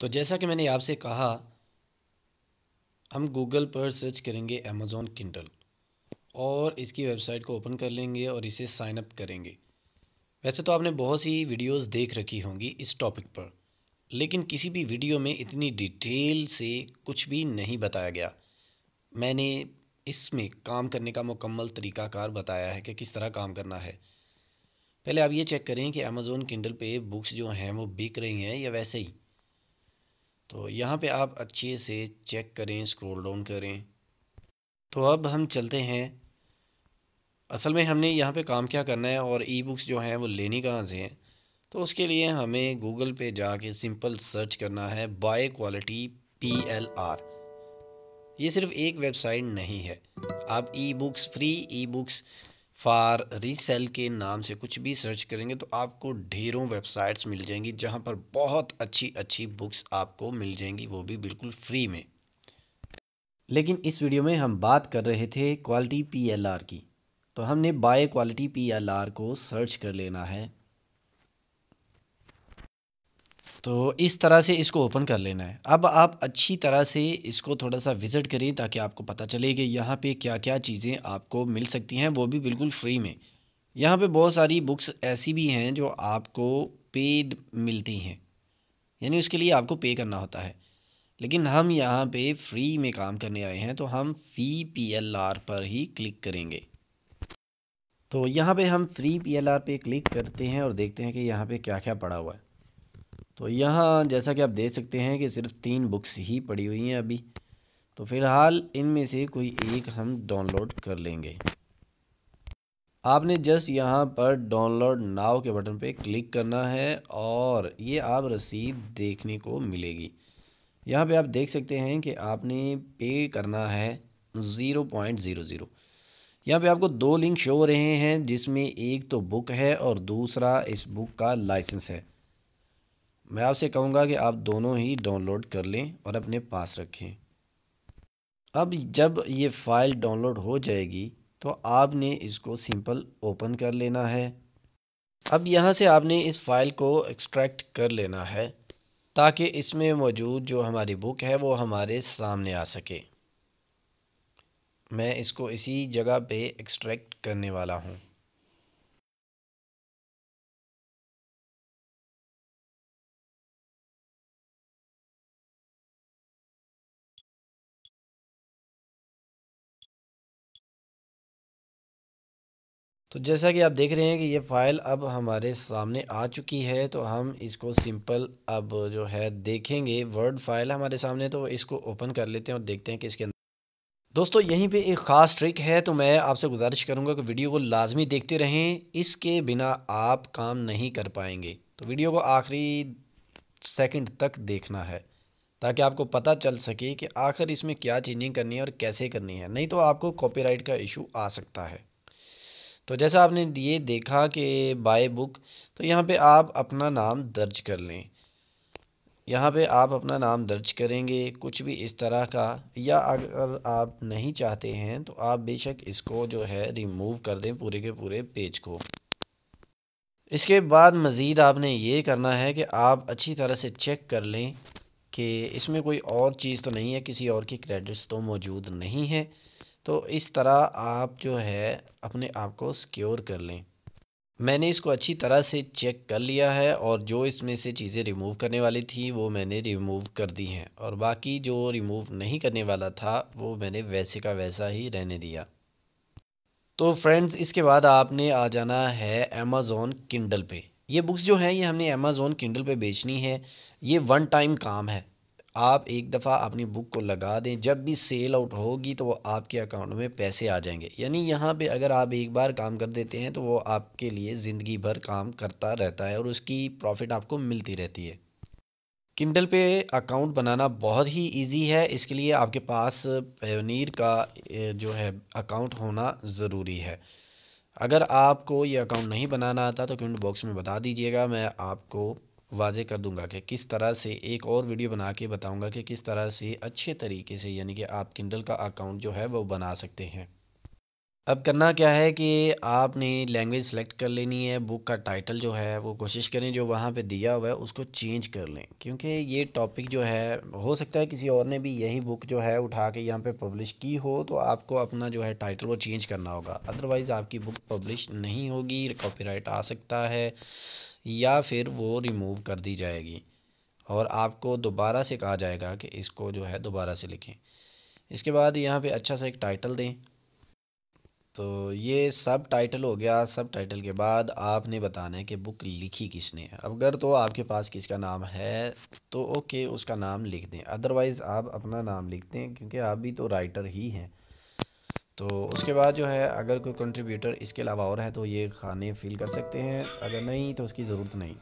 तो जैसा कि मैंने आपसे कहा हम गूगल पर सर्च करेंगे अमेज़ोन किंडल और इसकी वेबसाइट को ओपन कर लेंगे और इसे साइन अप करेंगे वैसे तो आपने बहुत सी वीडियोस देख रखी होंगी इस टॉपिक पर लेकिन किसी भी वीडियो में इतनी डिटेल से कुछ भी नहीं बताया गया मैंने इसमें काम करने का मुकम्मल तरीकाकार बताया है कि किस तरह काम करना है पहले आप ये चेक करें कि अमेज़ोन किंडल पे बुक्स जो हैं वो बिक रही हैं या वैसे ही तो यहाँ पे आप अच्छे से चेक करें स्क्रॉल डाउन करें तो अब हम चलते हैं असल में हमने यहाँ पे काम क्या करना है और ई बुक्स जो हैं वो लेनी कहाँ से हैं तो उसके लिए हमें गूगल पे जाके सिंपल सर्च करना है buy quality P L R ये सिर्फ एक वेबसाइट नहीं है आप e books free e books for resell के नाम से कुछ भी सर्च करेंगे तो आपको ढेरों वेबसाइट्स मिल जाएंगी जहां पर बहुत अच्छी अच्छी बुक्स आपको मिल जाएंगी वो भी बिल्कुल फ्री में लेकिन इस वीडियो में हम बात कर रहे थे क्वालिटी पीएलआर की तो हमने बाय क्वालिटी पीएलआर को सर्च कर लेना है तो इस तरह से इसको ओपन कर लेना है अब आप अच्छी तरह से इसको थोड़ा सा विज़िट करें ताकि आपको पता चले कि यहाँ पे क्या क्या चीज़ें आपको मिल सकती हैं वो भी बिल्कुल फ्री में यहाँ पे बहुत सारी बुक्स ऐसी भी हैं जो आपको पेड मिलती हैं यानी उसके लिए आपको पे करना होता है लेकिन हम यहाँ पे फ्री में काम करने आए हैं तो हम फ़ी पी एल आर पर ही क्लिक करेंगे तो यहाँ पे हम फ्री पी एल आर पे क्लिक करते हैं और देखते हैं कि यहाँ पे क्या क्या पड़ा हुआ है तो यहाँ जैसा कि आप देख सकते हैं कि सिर्फ तीन बुक्स ही पड़ी हुई हैं अभी तो फ़िलहाल इनमें से कोई एक हम डाउनलोड कर लेंगे आपने जस्ट यहाँ पर डाउनलोड नाव के बटन पे क्लिक करना है और ये आप रसीद देखने को मिलेगी यहाँ पे आप देख सकते हैं कि आपने पे करना है ज़ीरो पॉइंट ज़ीरो ज़ीरो यहाँ पर आपको दो लिंक शो हो रहे हैं जिसमें एक तो बुक है और दूसरा इस बुक का लाइसेंस है मैं आपसे कहूँगा कि आप दोनों ही डाउनलोड कर लें और अपने पास रखें अब जब ये फ़ाइल डाउनलोड हो जाएगी तो आपने इसको सिंपल ओपन कर लेना है अब यहाँ से आपने इस फ़ाइल को एक्सट्रैक्ट कर लेना है ताकि इसमें मौजूद जो हमारी बुक है वो हमारे सामने आ सके मैं इसको इसी जगह पे एक्सट्रैक्ट करने वाला हूँ तो जैसा कि आप देख रहे हैं कि ये फ़ाइल अब हमारे सामने आ चुकी है तो हम इसको सिंपल अब जो है देखेंगे वर्ड फाइल हमारे सामने तो इसको ओपन कर लेते हैं और देखते हैं कि इसके अंदर दोस्तों यहीं पे एक ख़ास ट्रिक है तो मैं आपसे गुजारिश करूंगा कि वीडियो को लाजमी देखते रहें इसके बिना आप काम नहीं कर पाएंगे तो वीडियो को आखिरी सेकंड तक देखना है ताकि आपको पता चल सके कि आखिर इसमें क्या चेंजिंग करनी है और कैसे करनी है नहीं तो आपको कॉपीराइट का इशू आ सकता है तो जैसा आपने ये देखा कि बाय बुक तो यहाँ पे आप अपना नाम दर्ज कर लें यहाँ पे आप अपना नाम दर्ज करेंगे कुछ भी इस तरह का या अगर आप नहीं चाहते हैं तो आप बेशक इसको जो है रिमूव कर दें पूरे के पूरे पेज को इसके बाद मज़ीद आपने ये करना है कि आप अच्छी तरह से चेक कर लें कि इसमें कोई और चीज़ तो नहीं है किसी और की क्रेडिट्स तो मौजूद नहीं है तो इस तरह आप जो है अपने आप को सिक्योर कर लें मैंने इसको अच्छी तरह से चेक कर लिया है और जो इसमें से चीज़ें रिमूव करने वाली थी वो मैंने रिमूव कर दी हैं और बाकी जो रिमूव नहीं करने वाला था वो मैंने वैसे का वैसा ही रहने दिया तो फ्रेंड्स इसके बाद आपने आ जाना है अमेज़ोन किंडल पे ये बुक्स जो हैं ये हमने अमेज़ोन किंडल पे बेचनी है ये वन टाइम काम है आप एक दफ़ा अपनी बुक को लगा दें जब भी सेल आउट होगी तो वो आपके अकाउंट में पैसे आ जाएंगे यानी यहाँ पे अगर आप एक बार काम कर देते हैं तो वो आपके लिए ज़िंदगी भर काम करता रहता है और उसकी प्रॉफिट आपको मिलती रहती है किंडल पे अकाउंट बनाना बहुत ही इजी है इसके लिए आपके पास पयोनीर का जो है अकाउंट होना ज़रूरी है अगर आपको ये अकाउंट नहीं बनाना आता तो कमेंट बॉक्स में बता दीजिएगा मैं आपको वाजे कर दूंगा कि किस तरह से एक और वीडियो बना के बताऊंगा कि किस तरह से अच्छे तरीके से यानी कि आप किंडल का अकाउंट जो है वो बना सकते हैं अब करना क्या है कि आपने लैंग्वेज सेलेक्ट कर लेनी है बुक का टाइटल जो है वो कोशिश करें जो वहाँ पे दिया हुआ है उसको चेंज कर लें क्योंकि ये टॉपिक जो है हो सकता है किसी और ने भी यही बुक जो है उठा के यहाँ पे पब्लिश की हो तो आपको अपना जो है टाइटल वो चेंज करना होगा अदरवाइज़ आपकी बुक पब्लिश नहीं होगी कॉपी आ सकता है या फिर वो रिमूव कर दी जाएगी और आपको दोबारा से कहा जाएगा कि इसको जो है दोबारा से लिखें इसके बाद यहाँ पर अच्छा सा एक टाइटल दें तो ये सब टाइटल हो गया सब टाइटल के बाद आपने बताना है कि बुक लिखी किसने है अगर तो आपके पास किसका नाम है तो ओके उसका नाम लिख दें अदरवाइज़ आप अपना नाम लिखते हैं क्योंकि आप भी तो राइटर ही हैं तो उसके बाद जो है अगर कोई कंट्रीब्यूटर इसके अलावा और है तो ये खाने फिल कर सकते हैं अगर नहीं तो उसकी ज़रूरत नहीं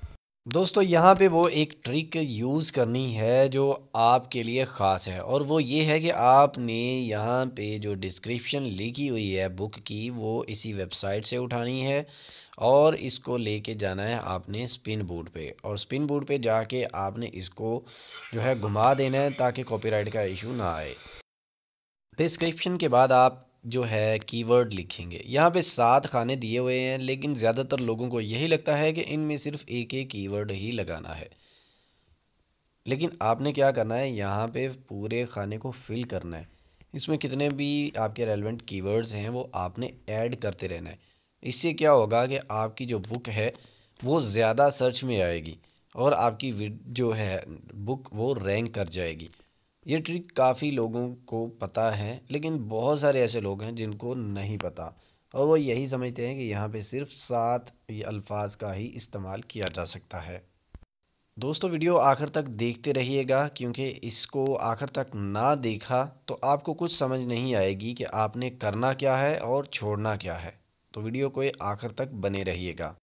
दोस्तों यहाँ पे वो एक ट्रिक यूज़ करनी है जो आपके लिए ख़ास है और वो ये है कि आपने यहाँ पे जो डिस्क्रिप्शन लिखी हुई है बुक की वो इसी वेबसाइट से उठानी है और इसको लेके जाना है आपने स्पिन बोर्ड पे और स्पिन बोर्ड पे जाके आपने इसको जो है घुमा देना है ताकि कॉपीराइट का इशू ना आए डिस्क्रिप्शन के बाद आप जो है कीवर्ड लिखेंगे यहाँ पे सात खाने दिए हुए हैं लेकिन ज़्यादातर लोगों को यही लगता है कि इनमें सिर्फ एक एक कीवर्ड ही लगाना है लेकिन आपने क्या करना है यहाँ पे पूरे खाने को फिल करना है इसमें कितने भी आपके रेलिवेंट कीवर्ड्स हैं वो आपने ऐड करते रहना है इससे क्या होगा कि आपकी जो बुक है वो ज़्यादा सर्च में आएगी और आपकी जो है बुक वो रैंक कर जाएगी ये ट्रिक काफ़ी लोगों को पता है लेकिन बहुत सारे ऐसे लोग हैं जिनको नहीं पता और वो यही समझते हैं कि यहाँ पे सिर्फ सात अल्फाज का ही इस्तेमाल किया जा सकता है दोस्तों वीडियो आखिर तक देखते रहिएगा क्योंकि इसको आखिर तक ना देखा तो आपको कुछ समझ नहीं आएगी कि आपने करना क्या है और छोड़ना क्या है तो वीडियो को आखिर तक बने रहिएगा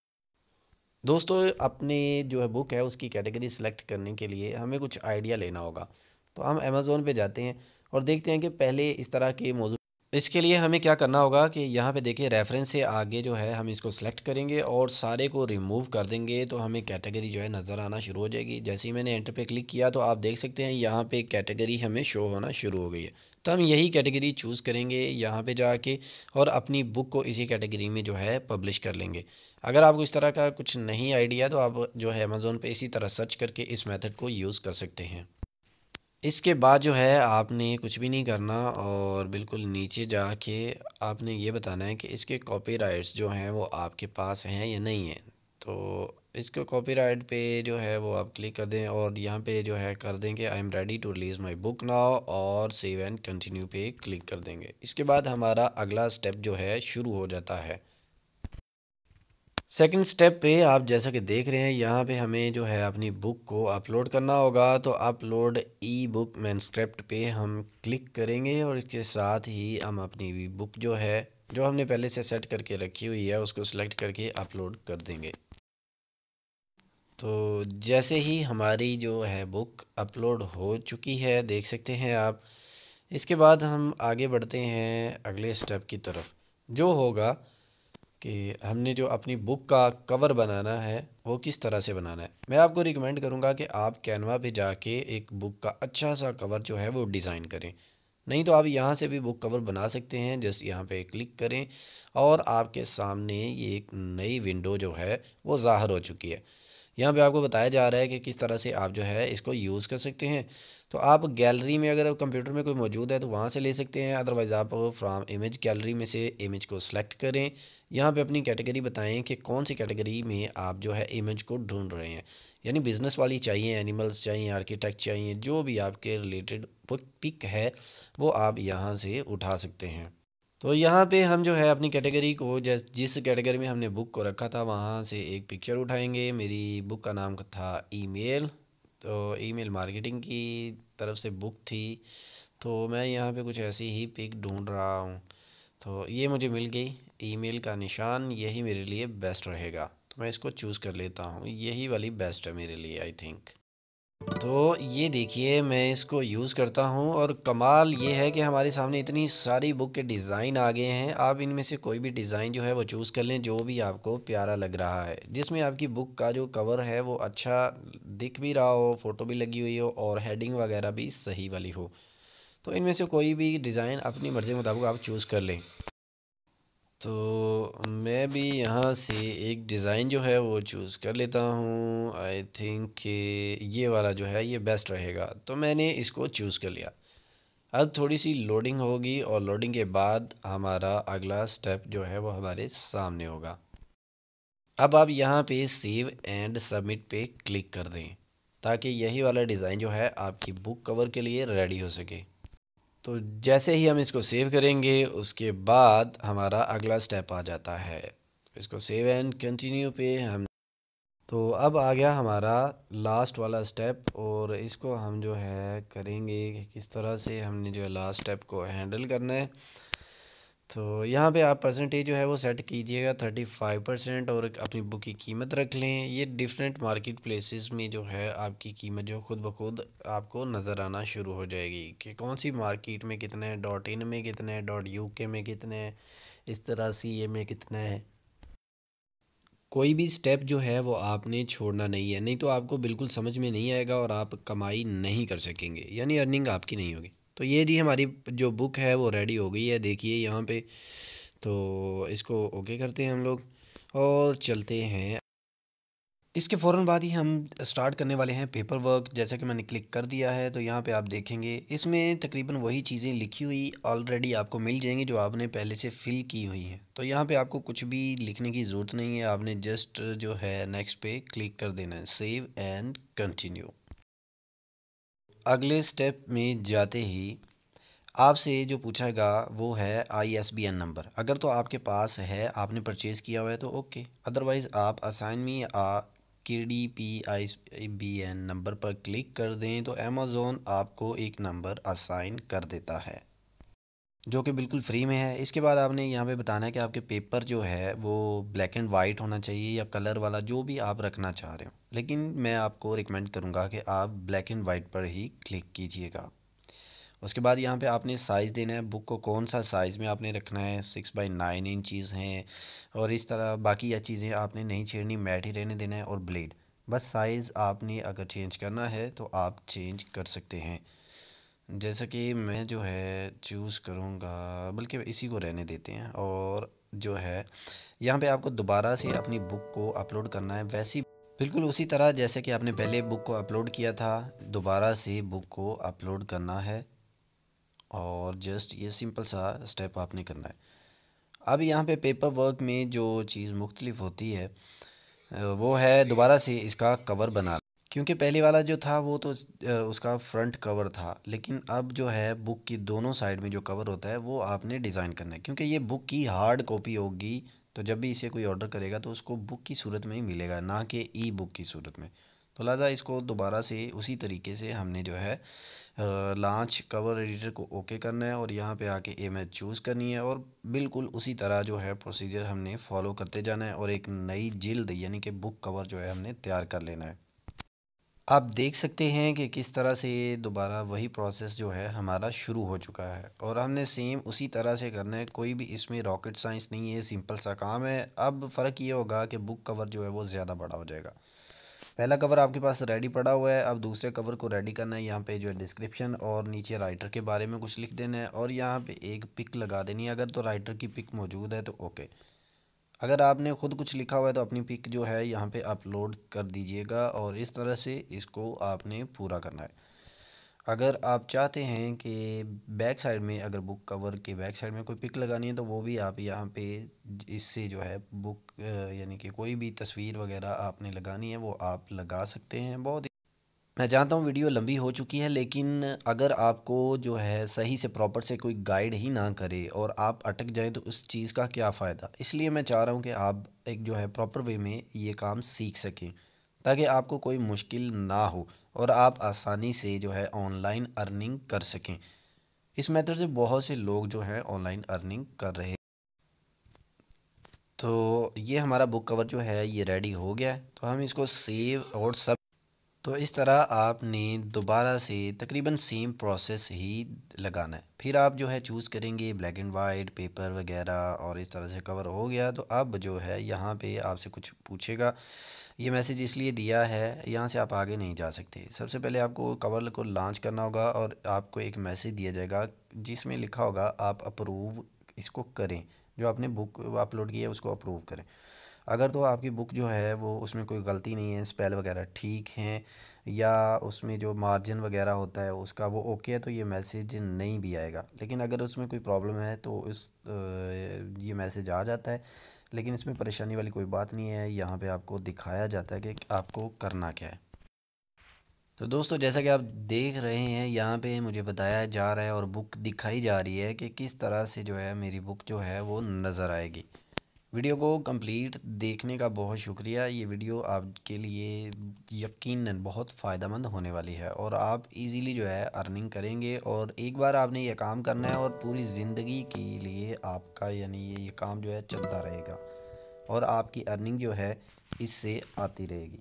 दोस्तों अपने जो है बुक है उसकी कैटेगरी सेलेक्ट करने के लिए हमें कुछ आइडिया लेना होगा तो हम अमेज़ोन पे जाते हैं और देखते हैं कि पहले इस तरह के मौजूद इसके लिए हमें क्या करना होगा कि यहाँ पे देखिए रेफरेंस से आगे जो है हम इसको सेलेक्ट करेंगे और सारे को रिमूव कर देंगे तो हमें कैटेगरी जो है नज़र आना शुरू हो जाएगी जैसे ही मैंने एंटर पे क्लिक किया तो आप देख सकते हैं यहाँ पे कैटेगरी हमें शो होना शुरू हो गई है तो हम यही कैटेगरी चूज़ करेंगे यहाँ पर जाके और अपनी बुक को इसी कैटेगरी में जो है पब्लिश कर लेंगे अगर आपको इस तरह का कुछ नहीं आइडिया तो आप जो है अमेज़ोन पर इसी तरह सर्च करके इस मैथड को यूज़ कर सकते हैं इसके बाद जो है आपने कुछ भी नहीं करना और बिल्कुल नीचे जाके आपने ये बताना है कि इसके कॉपीराइट्स जो हैं वो आपके पास हैं या नहीं हैं तो इसको कॉपीराइट पे जो है वो आप क्लिक कर दें और यहाँ पे जो है कर देंगे I am ready to release my book now और सेव एंड कंटिन्यू पे क्लिक कर देंगे इसके बाद हमारा अगला स्टेप जो है शुरू हो जाता है सेकंड स्टेप पे आप जैसा कि देख रहे हैं यहाँ पे हमें जो है अपनी बुक को अपलोड करना होगा तो अपलोड ई बुक मैनस्क्रिप्ट पे हम क्लिक करेंगे और इसके साथ ही हम अपनी बुक जो है जो हमने पहले से सेट करके रखी हुई है उसको सिलेक्ट करके अपलोड कर देंगे तो जैसे ही हमारी जो है बुक अपलोड हो चुकी है देख सकते हैं आप इसके बाद हम आगे बढ़ते हैं अगले स्टेप की तरफ जो होगा कि हमने जो अपनी बुक का कवर बनाना है वो किस तरह से बनाना है मैं आपको रिकमेंड करूँगा कि आप कैनवा पे जाके एक बुक का अच्छा सा कवर जो है वो डिज़ाइन करें नहीं तो आप यहाँ से भी बुक कवर बना सकते हैं जस्ट यहाँ पे क्लिक करें और आपके सामने ये एक नई विंडो जो है वो ज़ाहिर हो चुकी है यहाँ पे आपको बताया जा रहा है कि किस तरह से आप जो है इसको यूज़ कर सकते हैं तो आप गैलरी में अगर कंप्यूटर में कोई मौजूद है तो वहाँ से ले सकते हैं अदरवाइज़ आप फ्राम इमेज गैलरी में से इमेज को सेलेक्ट करें यहाँ पे अपनी कैटेगरी बताएं कि कौन सी कैटेगरी में आप जो है इमेज को ढूंढ रहे हैं यानी बिज़नेस वाली चाहिए एनिमल्स चाहिए आर्किटेक्ट चाहिए जो भी आपके रिलेटेड पिक है वो आप यहाँ से उठा सकते हैं तो यहाँ पे हम जो है अपनी कैटेगरी को जैस जिस कैटेगरी में हमने बुक को रखा था वहाँ से एक पिक्चर उठाएंगे मेरी बुक का नाम था ईमेल तो ईमेल मार्केटिंग की तरफ से बुक थी तो मैं यहाँ पे कुछ ऐसी ही पिक ढूंढ रहा हूँ तो ये मुझे मिल गई ईमेल का निशान यही मेरे लिए बेस्ट रहेगा तो मैं इसको चूज़ कर लेता हूँ यही वाली बेस्ट है मेरे लिए आई थिंक तो ये देखिए मैं इसको यूज़ करता हूँ और कमाल ये है कि हमारे सामने इतनी सारी बुक के डिज़ाइन आ गए हैं आप इनमें से कोई भी डिज़ाइन जो है वो चूज़ कर लें जो भी आपको प्यारा लग रहा है जिसमें आपकी बुक का जो कवर है वो अच्छा दिख भी रहा हो फ़ोटो भी लगी हुई हो और हेडिंग वगैरह भी सही वाली हो तो इनमें से कोई भी डिज़ाइन अपनी मर्ज़ी के मुताबिक आप चूज़ कर लें तो मैं भी यहाँ से एक डिज़ाइन जो है वो चूज़ कर लेता हूँ आई थिंक कि ये वाला जो है ये बेस्ट रहेगा तो मैंने इसको चूज़ कर लिया अब थोड़ी सी लोडिंग होगी और लोडिंग के बाद हमारा अगला स्टेप जो है वो हमारे सामने होगा अब आप यहाँ पे सेव एंड सबमिट पे क्लिक कर दें ताकि यही वाला डिज़ाइन जो है आपकी बुक कवर के लिए रेडी हो सके तो जैसे ही हम इसको सेव करेंगे उसके बाद हमारा अगला स्टेप आ जाता है इसको सेव एंड कंटिन्यू पे हम तो अब आ गया हमारा लास्ट वाला स्टेप और इसको हम जो है करेंगे किस तरह से हमने जो है लास्ट स्टेप को हैंडल करना है तो यहाँ पे आप परसेंटेज जो है वो सेट कीजिएगा थर्टी फाइव परसेंट और अपनी बुक की कीमत रख लें ये डिफरेंट मार्केट प्लेसेस में जो है आपकी कीमत जो खुद ब खुद आपको नज़र आना शुरू हो जाएगी कि कौन सी मार्केट में कितने हैं डॉट इन में कितने हैं डॉट यू के में कितने हैं इस तरह सी ए में कितने हैं कोई भी स्टेप जो है वो आपने छोड़ना नहीं है नहीं तो आपको बिल्कुल समझ में नहीं आएगा और आप कमाई नहीं कर सकेंगे यानी अर्निंग आपकी नहीं होगी तो ये जी हमारी जो बुक है वो रेडी हो गई है देखिए यहाँ पे तो इसको ओके करते हैं हम लोग और चलते हैं इसके फ़ौर बाद ही हम स्टार्ट करने वाले हैं पेपर वर्क जैसा कि मैंने क्लिक कर दिया है तो यहाँ पे आप देखेंगे इसमें तकरीबन वही चीज़ें लिखी हुई ऑलरेडी आपको मिल जाएंगी जो आपने पहले से फ़िल की हुई हैं तो यहाँ पे आपको कुछ भी लिखने की ज़रूरत नहीं है आपने जस्ट जो है नेक्स्ट पे क्लिक कर देना है सेव एंड कंटिन्यू अगले स्टेप में जाते ही आपसे जो पूछेगा वो है I S B N number अगर तो आपके पास है आपने परचेज़ किया हुआ है तो ओके अदरवाइज़ आप assign me a K D P I B N number पर क्लिक कर दें तो अमेज़ोन आपको एक नंबर असाइन कर देता है जो कि बिल्कुल फ्री में है इसके बाद आपने यहाँ पे बताना है कि आपके पेपर जो है वो ब्लैक एंड वाइट होना चाहिए या कलर वाला जो भी आप रखना चाह रहे हो लेकिन मैं आपको रिकमेंड करूँगा कि आप ब्लैक एंड वाइट पर ही क्लिक कीजिएगा उसके बाद यहाँ पे आपने साइज़ देना है बुक को कौन सा साइज़ में आपने रखना है सिक्स बाई नाइन इंचज़ हैं और इस तरह बाकी यह चीज़ें आपने नहीं छेड़नी मैट ही रहने देना है और ब्लेड बस साइज़ आपने अगर चेंज करना है तो आप चेंज कर सकते हैं जैसा कि मैं जो है चूज़ करूँगा बल्कि इसी को रहने देते हैं और जो है यहाँ पे आपको दोबारा से अपनी बुक को अपलोड करना है वैसी बिल्कुल उसी तरह जैसे कि आपने पहले बुक को अपलोड किया था दोबारा से बुक को अपलोड करना है और जस्ट ये सिंपल सा स्टेप आपने करना है अब यहाँ पे पेपर वर्क में जो चीज़ मुख्तलिफ होती है वो है दोबारा से इसका कवर बनाना क्योंकि पहले वाला जो था वो तो उसका फ्रंट कवर था लेकिन अब जो है बुक की दोनों साइड में जो कवर होता है वो आपने डिज़ाइन करना है क्योंकि ये बुक की हार्ड कॉपी होगी तो जब भी इसे कोई ऑर्डर करेगा तो उसको बुक की सूरत में ही मिलेगा ना कि ई बुक की सूरत में तो लिहाजा इसको दोबारा से उसी तरीके से हमने जो है लॉन्च कवर एडिटर को ओके करना है और यहाँ पे आके इमेज चूज़ करनी है और बिल्कुल उसी तरह जो है प्रोसीजर हमने फॉलो करते जाना है और एक नई जिल्द यानी कि बुक कवर जो है हमने तैयार कर लेना है आप देख सकते हैं कि किस तरह से दोबारा वही प्रोसेस जो है हमारा शुरू हो चुका है और हमने सेम उसी तरह से करना है कोई भी इसमें रॉकेट साइंस नहीं है सिंपल सा काम है अब फ़र्क ये होगा कि बुक कवर जो है वो ज़्यादा बड़ा हो जाएगा पहला कवर आपके पास रेडी पड़ा हुआ है अब दूसरे कवर को रेडी करना है यहाँ पे जो है डिस्क्रिप्शन और नीचे राइटर के बारे में कुछ लिख देना है और यहाँ पे एक पिक लगा देनी है अगर तो राइटर की पिक मौजूद है तो ओके अगर आपने ख़ुद कुछ लिखा हुआ है तो अपनी पिक जो है यहाँ पे अपलोड कर दीजिएगा और इस तरह से इसको आपने पूरा करना है अगर आप चाहते हैं कि बैक साइड में अगर बुक कवर के बैक साइड में कोई पिक लगानी है तो वो भी आप यहाँ पे इससे जो है बुक यानी कि कोई भी तस्वीर वगैरह आपने लगानी है वो आप लगा सकते हैं बहुत मैं जानता हूँ वीडियो लंबी हो चुकी है लेकिन अगर आपको जो है सही से प्रॉपर से कोई गाइड ही ना करे और आप अटक जाएं तो उस चीज़ का क्या फ़ायदा इसलिए मैं चाह रहा हूँ कि आप एक जो है प्रॉपर वे में ये काम सीख सकें ताकि आपको कोई मुश्किल ना हो और आप आसानी से जो है ऑनलाइन अर्निंग कर सकें इस मेथड से बहुत से लोग जो हैं ऑनलाइन अर्निंग कर रहे हैं तो ये हमारा बुक कवर जो है ये रेडी हो गया है तो हम इसको सेव और सब तो इस तरह आपने दोबारा से तकरीबन सेम प्रोसेस ही लगाना है फिर आप जो है चूज़ करेंगे ब्लैक एंड वाइट पेपर वगैरह और इस तरह से कवर हो गया तो अब जो है यहाँ पे आपसे कुछ पूछेगा ये मैसेज इसलिए दिया है यहाँ से आप आगे नहीं जा सकते सबसे पहले आपको कवर को लॉन्च करना होगा और आपको एक मैसेज दिया जाएगा जिसमें लिखा होगा आप अप्रूव इसको करें जो आपने बुक अपलोड की है उसको अप्रूव करें अगर तो आपकी बुक जो है वो उसमें कोई गलती नहीं है स्पेल वगैरह ठीक हैं या उसमें जो मार्जिन वगैरह होता है उसका वो ओके है तो ये मैसेज नहीं भी आएगा लेकिन अगर उसमें कोई प्रॉब्लम है तो इस ये मैसेज आ जाता है लेकिन इसमें परेशानी वाली कोई बात नहीं है यहाँ पे आपको दिखाया जाता है कि आपको करना क्या है तो दोस्तों जैसा कि आप देख रहे हैं यहाँ पे मुझे बताया जा रहा है और बुक दिखाई जा रही है कि किस तरह से जो है मेरी बुक जो है वो नज़र आएगी वीडियो को कंप्लीट देखने का बहुत शुक्रिया ये वीडियो आपके लिए यकीनन बहुत फ़ायदेमंद होने वाली है और आप इजीली जो है अर्निंग करेंगे और एक बार आपने ये काम करना है और पूरी ज़िंदगी के लिए आपका यानी ये काम जो है चलता रहेगा और आपकी अर्निंग जो है इससे आती रहेगी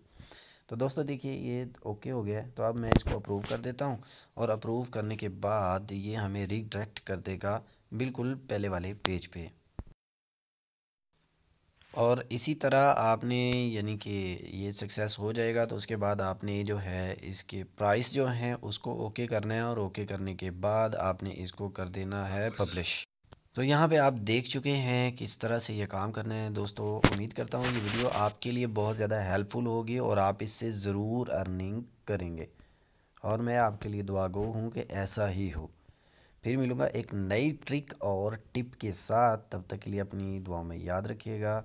तो दोस्तों देखिए ये ओके हो गया तो अब मैं इसको अप्रूव कर देता हूँ और अप्रूव करने के बाद ये हमें रिडायरेक्ट कर देगा बिल्कुल पहले वाले पेज पे और इसी तरह आपने यानी कि ये सक्सेस हो जाएगा तो उसके बाद आपने जो है इसके प्राइस जो है उसको ओके करना है और ओके करने के बाद आपने इसको कर देना है पब्लिश तो यहाँ पे आप देख चुके हैं किस तरह से ये काम करना है दोस्तों उम्मीद करता हूँ ये वीडियो आपके लिए बहुत ज़्यादा हेल्पफुल होगी और आप इससे ज़रूर अर्निंग करेंगे और मैं आपके लिए दुआगो हूँ कि ऐसा ही हो फिर मिलूँगा एक नई ट्रिक और टिप के साथ तब तक के लिए अपनी दुआ में याद रखिएगा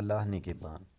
अल्लाह ने के निगहबान